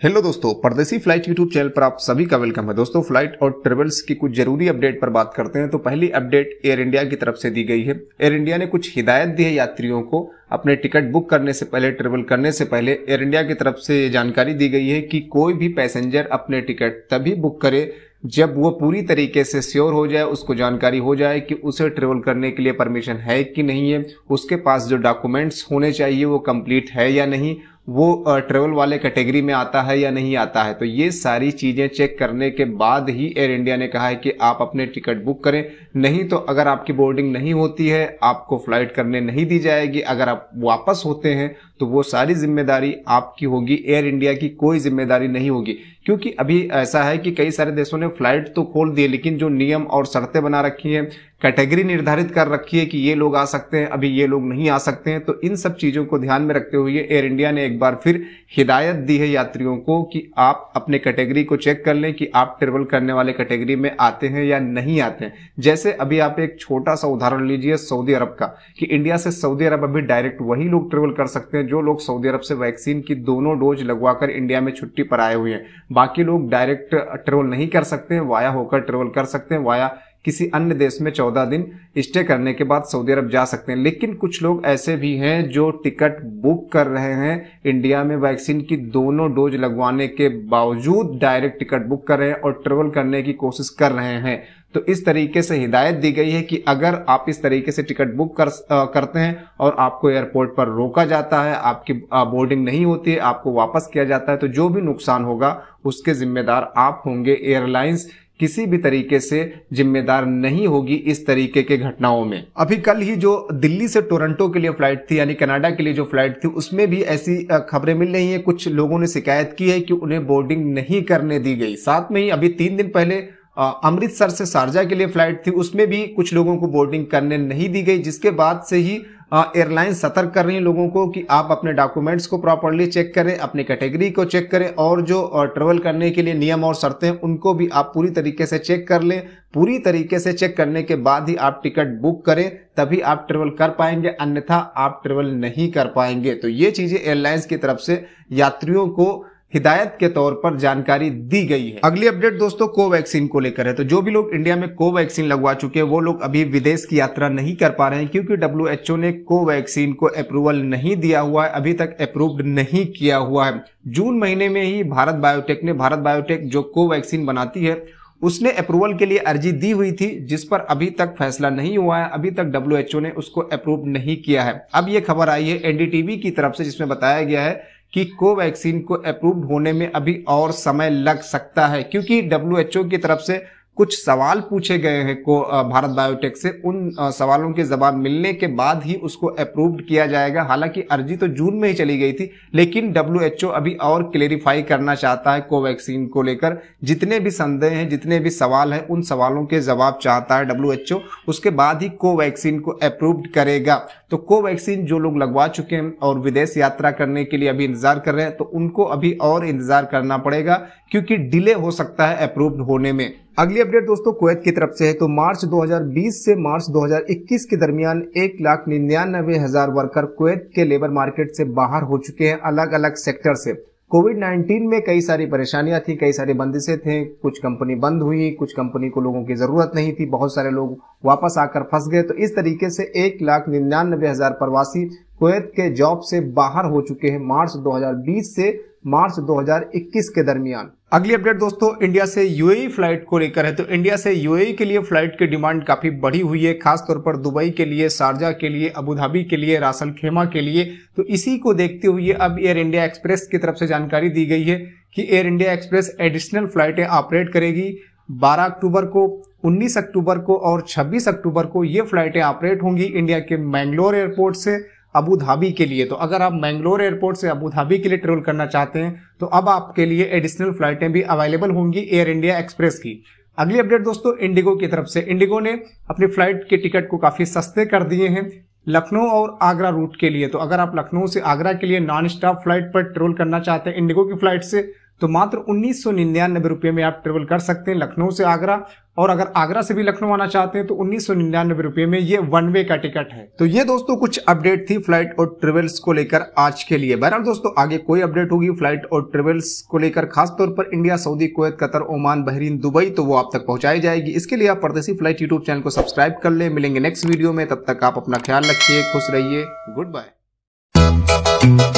hello दोस्तों परदेसी flight YouTube channel पर आप सभी का वेलकम है दोस्तों फ्लाइट और ट्रेवल्स की कुछ जरूरी अपडेट पर बात करते हैं तो पहली अपडेट एयर इंडिया की तरफ से दी गई है एयर इंडिया ने कुछ हिदायत दी है यात्रियों को अपने टिकट बुक करने से पहले ट्रेवल करने से पहले एयर इंडिया की तरफ से ये जानकारी दी गई है कि कोई भी पैसेंजर अपने टिकट तभी बुक करे जब वो पूरी तरीके से श्योर हो जाए उसको जानकारी हो जाए कि उसे ट्रेवल करने के लिए परमिशन है कि नहीं है उसके पास जो डॉक्यूमेंट्स होने चाहिए वो कंप्लीट है या नहीं वो ट्रेवल वाले कैटेगरी में आता है या नहीं आता है तो ये सारी चीज़ें चेक करने के बाद ही एयर इंडिया ने कहा है कि आप अपने टिकट बुक करें नहीं तो अगर आपकी बोर्डिंग नहीं होती है आपको फ्लाइट करने नहीं दी जाएगी अगर आप वापस होते हैं तो वो सारी जिम्मेदारी आपकी होगी एयर इंडिया की कोई जिम्मेदारी नहीं होगी क्योंकि अभी ऐसा है कि कई सारे देशों ने फ्लाइट तो खोल दिए लेकिन जो नियम और शर्तें बना रखी हैं कैटेगरी निर्धारित कर रखी है कि ये लोग आ सकते हैं अभी ये लोग नहीं आ सकते हैं तो इन सब चीज़ों को ध्यान में रखते हुए एयर इंडिया ने एक बार फिर हिदायत दी है यात्रियों को कि आप अपने कैटेगरी को चेक कर लें कि आप ट्रेवल करने वाले कैटेगरी में आते हैं या नहीं आते हैं जैसे अभी आप एक छोटा सा उदाहरण लीजिए सऊदी अरब का कि इंडिया से सऊदी अरब अभी डायरेक्ट वही लोग ट्रेवल कर सकते हैं जो लोग सऊदी अरब से वैक्सीन की दोनों डोज लगवाकर इंडिया में छुट्टी पर आए हुए हैं बाकी लोग डायरेक्ट ट्रेवल नहीं कर सकते वाया होकर ट्रेवल कर सकते हैं वाया किसी अन्य देश में चौदह दिन स्टे करने के बाद सऊदी अरब जा सकते हैं लेकिन कुछ लोग ऐसे भी हैं जो टिकट बुक कर रहे हैं इंडिया में वैक्सीन की दोनों डोज लगवाने के बावजूद डायरेक्ट टिकट बुक कर रहे हैं और ट्रेवल करने की कोशिश कर रहे हैं तो इस तरीके से हिदायत दी गई है कि अगर आप इस तरीके से टिकट बुक कर आ, करते हैं और आपको एयरपोर्ट पर रोका जाता है आपकी बोर्डिंग नहीं होती है आपको वापस किया जाता है तो जो भी नुकसान होगा उसके जिम्मेदार आप होंगे एयरलाइंस किसी भी तरीके से जिम्मेदार नहीं होगी इस तरीके के घटनाओं में अभी कल ही जो दिल्ली से टोरंटो के लिए फ्लाइट थी यानी कनाडा के लिए जो फ्लाइट थी उसमें भी ऐसी खबरें मिल रही हैं कुछ लोगों ने शिकायत की है कि उन्हें बोर्डिंग नहीं करने दी गई साथ में ही अभी तीन दिन पहले अमृतसर से शारजा के लिए फ्लाइट थी उसमें भी कुछ लोगों को बोर्डिंग करने नहीं दी गई जिसके बाद से ही एयरलाइन सतर्क कर रही है लोगों को कि आप अपने डॉक्यूमेंट्स को प्रॉपरली चेक करें अपनी कैटेगरी को चेक करें और जो ट्रेवल करने के लिए नियम और शर्तें उनको भी आप पूरी तरीके से चेक कर लें पूरी तरीके से चेक करने के बाद ही आप टिकट बुक करें तभी आप ट्रेवल कर पाएंगे अन्यथा आप ट्रेवल नहीं कर पाएंगे तो ये चीज़ें एयरलाइंस की तरफ से यात्रियों को हिदायत के तौर पर जानकारी दी गई है अगली अपडेट दोस्तों कोवैक्सीन को लेकर है तो जो भी लोग इंडिया में कोवैक्सीन लगवा चुके हैं वो लोग अभी विदेश की यात्रा नहीं कर पा रहे हैं क्योंकि डब्ल्यू ने कोवैक्सीन को अप्रूवल नहीं दिया हुआ है अभी तक अप्रूव्ड नहीं किया हुआ है जून महीने में ही भारत बायोटेक ने भारत बायोटेक जो कोवैक्सीन बनाती है उसने अप्रूवल के लिए अर्जी दी हुई थी जिस पर अभी तक फैसला नहीं हुआ है अभी तक डब्ल्यू ने उसको अप्रूव नहीं किया है अब ये खबर आई है एनडीटीवी की तरफ से जिसमें बताया गया है कि कोवैक्सीन को अप्रूव्ड होने में अभी और समय लग सकता है क्योंकि डब्ल्यूएचओ की तरफ से कुछ सवाल पूछे गए हैं को भारत बायोटेक से उन सवालों के जवाब मिलने के बाद ही उसको अप्रूव्ड किया जाएगा हालांकि अर्जी तो जून में ही चली गई थी लेकिन डब्ल्यू अभी और क्लेरिफाई करना चाहता है कोवैक्सीन को लेकर जितने भी संदेह हैं जितने भी सवाल हैं उन सवालों के जवाब चाहता है डब्ल्यू उसके बाद ही कोवैक्सीन को अप्रूव्ड करेगा तो कोवैक्सीन जो लोग लगवा चुके हैं और विदेश यात्रा करने के लिए अभी इंतजार कर रहे हैं तो उनको अभी और इंतजार करना पड़ेगा क्योंकि डिले हो सकता है अप्रूव्ड होने में अगली अपडेट दोस्तों कुवैत की तरफ से है तो मार्च 2020 से मार्च 2021 के दरमियान एक लाख निन्यानबे हजार वर्कर कुवैत के लेबर मार्केट से बाहर हो चुके हैं अलग अलग सेक्टर से कोविड 19 में कई सारी परेशानियां थी कई सारी बंदिशें थे कुछ कंपनी बंद हुई कुछ कंपनी को लोगों की जरूरत नहीं थी बहुत सारे लोग वापस आकर फंस गए तो इस तरीके से एक लाख निन्यानबे हजार प्रवासी कुवैत के जॉब से बाहर हो चुके हैं मार्च 2020 से मार्च 2021 के दरमियान अगली अपडेट दोस्तों इंडिया से यूएई फ्लाइट को लेकर है तो इंडिया से यूएई के लिए फ्लाइट की डिमांड काफी बढ़ी हुई है खासतौर पर दुबई के लिए शारजा के लिए अबुधाबी के लिए रासल खेमा के लिए तो इसी को देखते हुए अब एयर इंडिया एक्सप्रेस की तरफ से जानकारी दी गई है कि एयर इंडिया एक्सप्रेस एडिशनल फ्लाइटें ऑपरेट करेगी 12 अक्टूबर को 19 अक्टूबर को और 26 अक्टूबर को ये फ्लाइटें ऑपरेट होंगी इंडिया के मैंगलोर एयरपोर्ट से अबू धाबी के लिए तो अगर आप मैंगलोर एयरपोर्ट से अबू धाबी के लिए ट्रेवल करना चाहते हैं तो अब आपके लिए एडिशनल फ्लाइटें भी अवेलेबल होंगी एयर इंडिया एक्सप्रेस की अगली अपडेट दोस्तों इंडिगो की तरफ से इंडिगो ने अपनी फ्लाइट के टिकट को काफ़ी सस्ते कर दिए हैं लखनऊ और आगरा रूट के लिए तो अगर आप लखनऊ से आगरा के लिए नॉन स्टॉप फ्लाइट पर ट्रोल करना चाहते हैं इंडिगो की फ्लाइट से तो मात्र उन्नीस सौ निन्यानबे रुपये में आप ट्रेवल कर सकते हैं लखनऊ से आगरा और अगर आगरा से भी लखनऊ आना चाहते हैं तो उन्नीस सौ निन्यानबे रुपये में ये वन वे का टिकट है तो ये दोस्तों कुछ अपडेट थी फ्लाइट और ट्रेवल्स को लेकर आज के लिए बहरहाल दोस्तों आगे कोई अपडेट होगी फ्लाइट और ट्रेवल्स को लेकर खासतौर पर India Saudi Kuwait Qatar Oman Bahrain Dubai तो वो आप तक पहुंचाई जाएगी इसके लिए आप परदेसी फ्लाइट यूट्यूब चैनल को सब्सक्राइब कर ले मिलेंगे नेक्स्ट वीडियो में तब तक आप अपना ख्याल रखिए खुश रहिए गुड बाय